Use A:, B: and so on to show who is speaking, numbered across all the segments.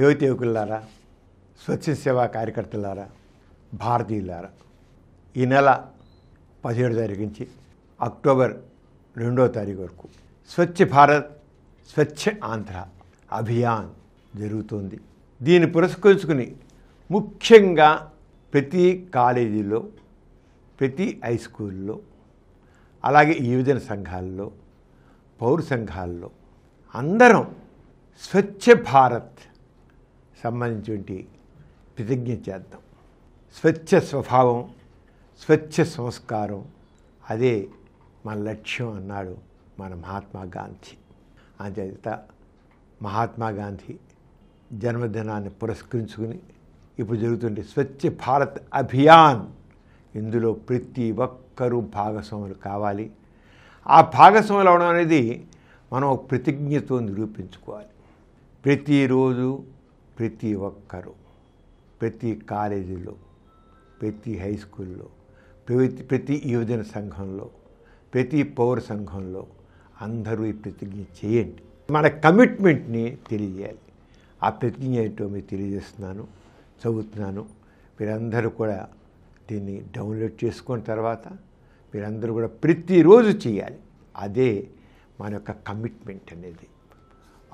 A: యువకులారా స్వచ్ఛ సేవా కార్యకర్తలారా భారతీయులారా ఈ నెల పదిహేడు తారీఖు నుంచి అక్టోబర్ రెండో తారీఖు వరకు స్వచ్ఛ భారత్ స్వచ్ఛ ఆంధ్ర అభియాన్ జరుగుతోంది దీన్ని పురస్కరించుకుని ముఖ్యంగా ప్రతి కాలేజీలో ప్రతి హై స్కూల్లో అలాగే యువజన సంఘాల్లో పౌర సంఘాల్లో అందరం స్వచ్ఛ భారత్ సంబంధించి ప్రతిజ్ఞ చేద్దాం స్వచ్ఛ స్వభావం స్వచ్ఛ సంస్కారం అదే మన లక్ష్యం అన్నాడు మన మహాత్మా గాంధీ అంతేత మహాత్మా గాంధీ జన్మదినాన్ని పురస్కరించుకుని ఇప్పుడు జరుగుతుండే స్వచ్ఛ భారత్ అభియాన్ ఇందులో ప్రతి ఒక్కరూ భాగస్వాములు కావాలి ఆ భాగస్వాములు అవడం అనేది మనం ప్రతిజ్ఞతో నిరూపించుకోవాలి ప్రతిరోజు ప్రతి ఒక్కరూ ప్రతి కాలేజీలో ప్రతి హై స్కూల్లో ప్రతి ప్రతి యువజన సంఘంలో ప్రతి పౌర సంఘంలో అందరూ ఈ ప్రతిజ్ఞ చేయండి మన కమిట్మెంట్ని తెలియజేయాలి ఆ ప్రతిజ్ఞ ఏంటో మీకు తెలియజేస్తున్నాను చదువుతున్నాను మీరందరూ కూడా దీన్ని డౌన్లోడ్ చేసుకున్న తర్వాత మీరందరూ కూడా ప్రతిరోజు చేయాలి అదే మన యొక్క కమిట్మెంట్ అనేది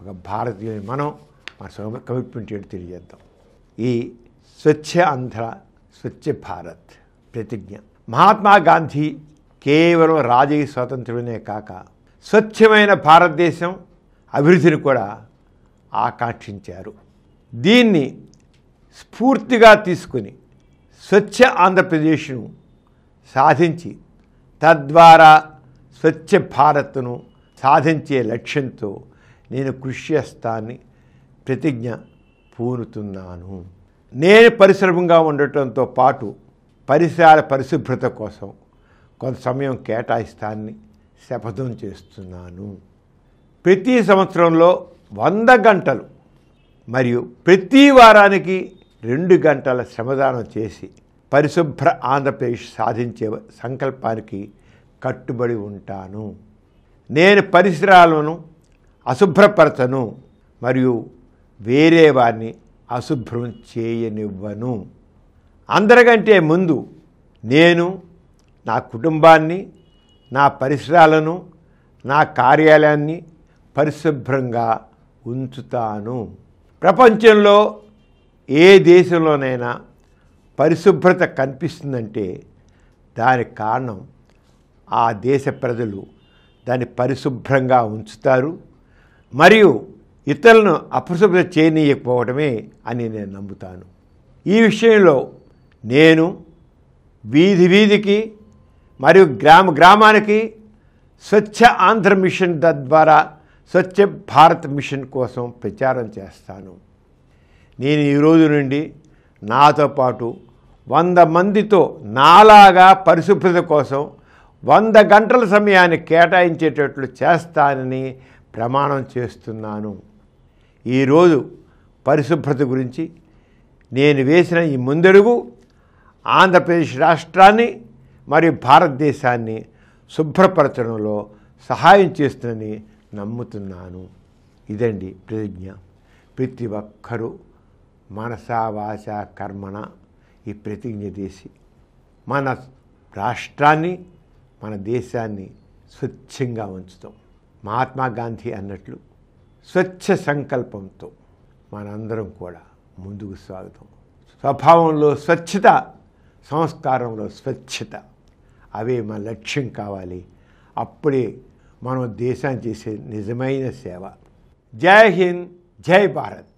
A: ఒక భారతీయ మనం మన కమిట్మెంట్ ఏంటి తెలియజేద్దాం ఈ స్వచ్ఛ ఆంధ్ర స్వచ్ఛ భారత్ ప్రతిజ్ఞ మహాత్మా గాంధీ కేవలం రాజకీయ స్వాతంత్రమే కాక స్వచ్ఛమైన భారతదేశం అభివృద్ధిని కూడా ఆకాంక్షించారు దీన్ని స్ఫూర్తిగా తీసుకుని స్వచ్ఛ ఆంధ్రప్రదేశ్ను సాధించి తద్వారా స్వచ్ఛ భారత్ను సాధించే లక్ష్యంతో నేను కృషి చేస్తాను ప్రతిజ్ఞ పూనుతున్నాను నేను పరిశ్రమంగా ఉండటంతో పాటు పరిసర పరిశుభ్రత కోసం కొంత సమయం కేటాయిస్తాన్ని శపథం చేస్తున్నాను ప్రతి సంవత్సరంలో వంద గంటలు మరియు ప్రతి వారానికి రెండు గంటల శ్రమదానం చేసి పరిశుభ్ర ఆంధ్రప్రదేశ్ సాధించే సంకల్పానికి కట్టుబడి ఉంటాను నేను పరిసరాలను అశుభ్రపరచను మరియు వేరే వారిని అశుభ్రం చేయనివ్వను అందరికంటే ముందు నేను నా కుటుంబాన్ని నా పరిసరాలను నా కార్యాలయాన్ని పరిశుభ్రంగా ఉంచుతాను ప్రపంచంలో ఏ దేశంలోనైనా పరిశుభ్రత కనిపిస్తుందంటే దానికి కారణం ఆ దేశ ప్రజలు దాన్ని పరిశుభ్రంగా ఉంచుతారు మరియు ఇతరులను అపశుభ్ర చేయనీయకపోవడమే అని నేను నమ్ముతాను ఈ విషయంలో నేను వీధి వీధికి మరియు గ్రామ గ్రామానికి స్వచ్ఛ ఆంధ్ర మిషన్ ద్వారా స్వచ్ఛ భారత్ మిషన్ కోసం ప్రచారం చేస్తాను నేను ఈరోజు నుండి నాతో పాటు వంద మందితో నాలాగా పరిశుభ్రత కోసం వంద గంటల సమయాన్ని కేటాయించేటట్లు చేస్తానని ప్రమాణం చేస్తున్నాను ఈరోజు పరిశుభ్రత గురించి నేను వేసిన ఈ ముందడుగు ఆంధ్రప్రదేశ్ రాష్ట్రాన్ని మరియు భారతదేశాన్ని శుభ్రపరచడంలో సహాయం చేస్తుందని నమ్ముతున్నాను ఇదండి ప్రతిజ్ఞ ప్రతి ఒక్కరూ మనసా వాచ కర్మణ ఈ ప్రతిజ్ఞ చేసి మన రాష్ట్రాన్ని మన దేశాన్ని స్వచ్ఛంగా ఉంచుతాం మహాత్మా గాంధీ అన్నట్లు స్వచ్ఛ సంకల్పంతో మనందరం కూడా ముందుకు సాగుతాం స్వభావంలో స్వచ్ఛత సంస్కారంలో స్వచ్ఛత అవే మన లక్ష్యం కావాలి అప్పుడే మనం దేశాన్ని చేసే నిజమైన సేవ జై హింద్ జై భారత్